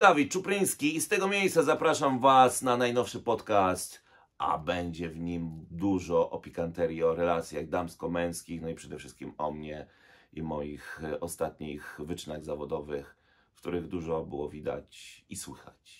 Dawid Czupryński i z tego miejsca zapraszam Was na najnowszy podcast, a będzie w nim dużo o pikanterii, o relacjach damsko-męskich, no i przede wszystkim o mnie i moich e, ostatnich wyczynach zawodowych, w których dużo było widać i słychać.